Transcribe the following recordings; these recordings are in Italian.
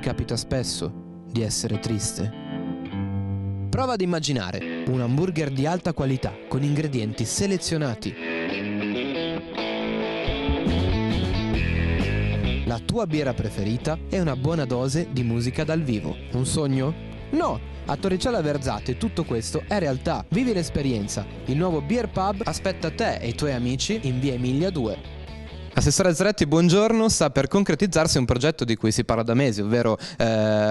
ti capita spesso di essere triste? Prova ad immaginare un hamburger di alta qualità con ingredienti selezionati. La tua birra preferita e una buona dose di musica dal vivo. Un sogno? No, a Torricella Verzate tutto questo è realtà. Vivi l'esperienza. Il nuovo Beer Pub aspetta te e i tuoi amici in via Emilia 2. Assessore Zaretti, buongiorno. Sta per concretizzarsi un progetto di cui si parla da mesi, ovvero eh,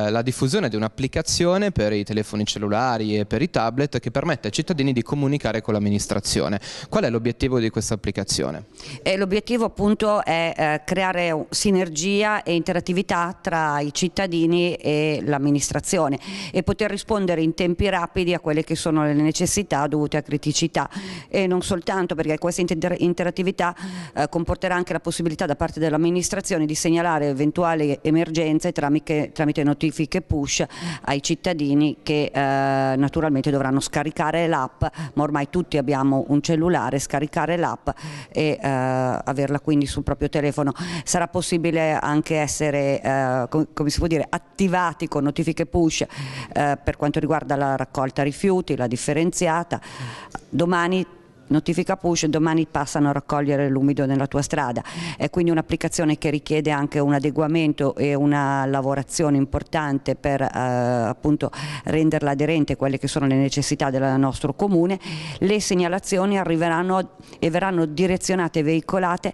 la diffusione di un'applicazione per i telefoni cellulari e per i tablet che permette ai cittadini di comunicare con l'amministrazione. Qual è l'obiettivo di questa applicazione? Eh, l'obiettivo appunto è eh, creare sinergia e interattività tra i cittadini e l'amministrazione e poter rispondere in tempi rapidi a quelle che sono le necessità dovute a criticità e non soltanto perché questa inter interattività eh, comporterà anche anche la possibilità da parte dell'amministrazione di segnalare eventuali emergenze tramite, tramite notifiche push ai cittadini che eh, naturalmente dovranno scaricare l'app, ma ormai tutti abbiamo un cellulare, scaricare l'app e eh, averla quindi sul proprio telefono. Sarà possibile anche essere, eh, com come si può dire, attivati con notifiche push eh, per quanto riguarda la raccolta rifiuti, la differenziata. Domani notifica push, domani passano a raccogliere l'umido nella tua strada. È quindi un'applicazione che richiede anche un adeguamento e una lavorazione importante per eh, appunto renderla aderente a quelle che sono le necessità del nostro comune. Le segnalazioni arriveranno e verranno direzionate e veicolate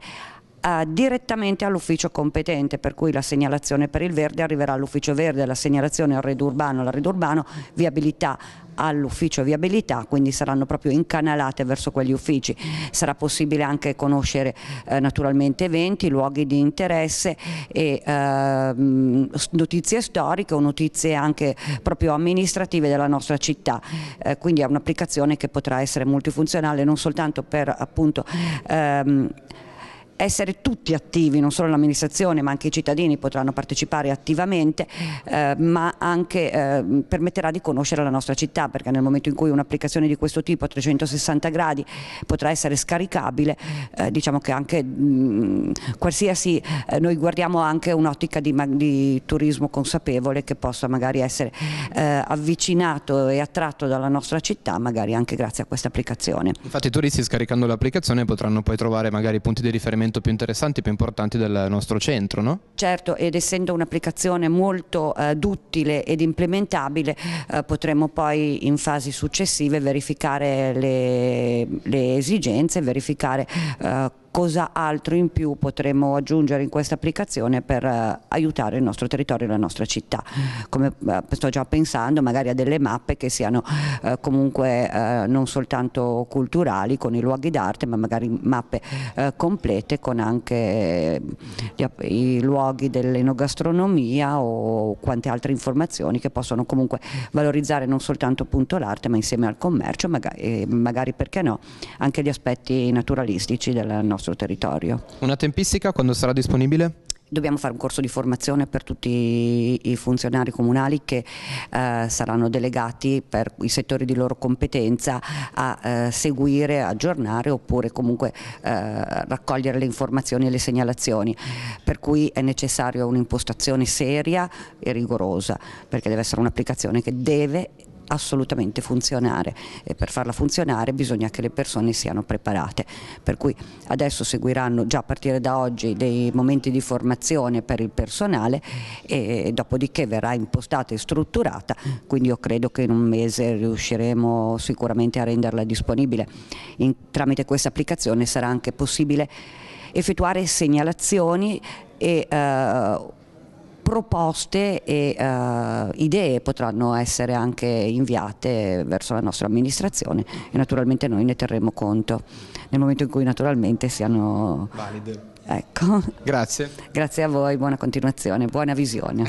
eh, direttamente all'ufficio competente, per cui la segnalazione per il verde arriverà all'ufficio verde, la segnalazione al redo urbano, alla redo urbano, viabilità all'ufficio viabilità, quindi saranno proprio incanalate verso quegli uffici. Sarà possibile anche conoscere eh, naturalmente eventi, luoghi di interesse e eh, notizie storiche o notizie anche proprio amministrative della nostra città. Eh, quindi è un'applicazione che potrà essere multifunzionale non soltanto per appunto ehm, essere tutti attivi, non solo l'amministrazione ma anche i cittadini potranno partecipare attivamente eh, ma anche eh, permetterà di conoscere la nostra città perché nel momento in cui un'applicazione di questo tipo a 360 gradi potrà essere scaricabile eh, diciamo che anche mh, mm, qualsiasi eh, noi guardiamo anche un'ottica di, di, turismo consapevole che possa magari essere eh, avvicinato e attratto dalla nostra città magari anche grazie a questa applicazione. Infatti i turisti scaricando l'applicazione potranno poi trovare magari punti di riferimento elemento più e più importanti del nostro centro, no? Certo, ed essendo un'applicazione molto eh, duttile ed implementabile eh, potremo poi in fasi successive verificare le, le esigenze, verificare eh, cosa altro in più potremmo aggiungere in questa applicazione per eh, aiutare il nostro territorio e la nostra città. Come eh, sto già pensando magari a delle mappe che siano eh, comunque eh, non soltanto culturali con i luoghi d'arte ma magari mappe eh, complete con anche gli, i luoghi dell'enogastronomia o quante altre informazioni che possono comunque valorizzare non soltanto appunto l'arte ma insieme al commercio magari, magari perché no anche gli aspetti naturalistici del nostro nostro territorio. Una tempistica quando sarà disponibile? Dobbiamo fare un corso di formazione per tutti i funzionari comunali che eh, saranno delegati per i settori di loro competenza a eh, seguire, aggiornare oppure comunque eh, raccogliere le informazioni e le segnalazioni. Per cui è necessaria un'impostazione seria e rigorosa perché deve essere un'applicazione che deve assolutamente funzionare e per farla funzionare bisogna che le persone siano preparate, per cui adesso seguiranno già a partire da oggi dei momenti di formazione per il personale e dopodiché verrà impostata e strutturata, quindi io credo che in un mese riusciremo sicuramente a renderla disponibile. In, tramite questa applicazione sarà anche possibile effettuare segnalazioni e eh, proposte e uh, idee potranno essere anche inviate verso la nostra amministrazione e naturalmente noi ne terremo conto nel momento in cui naturalmente siano valide. Ecco. Grazie. Grazie a voi, buona continuazione, buona visione.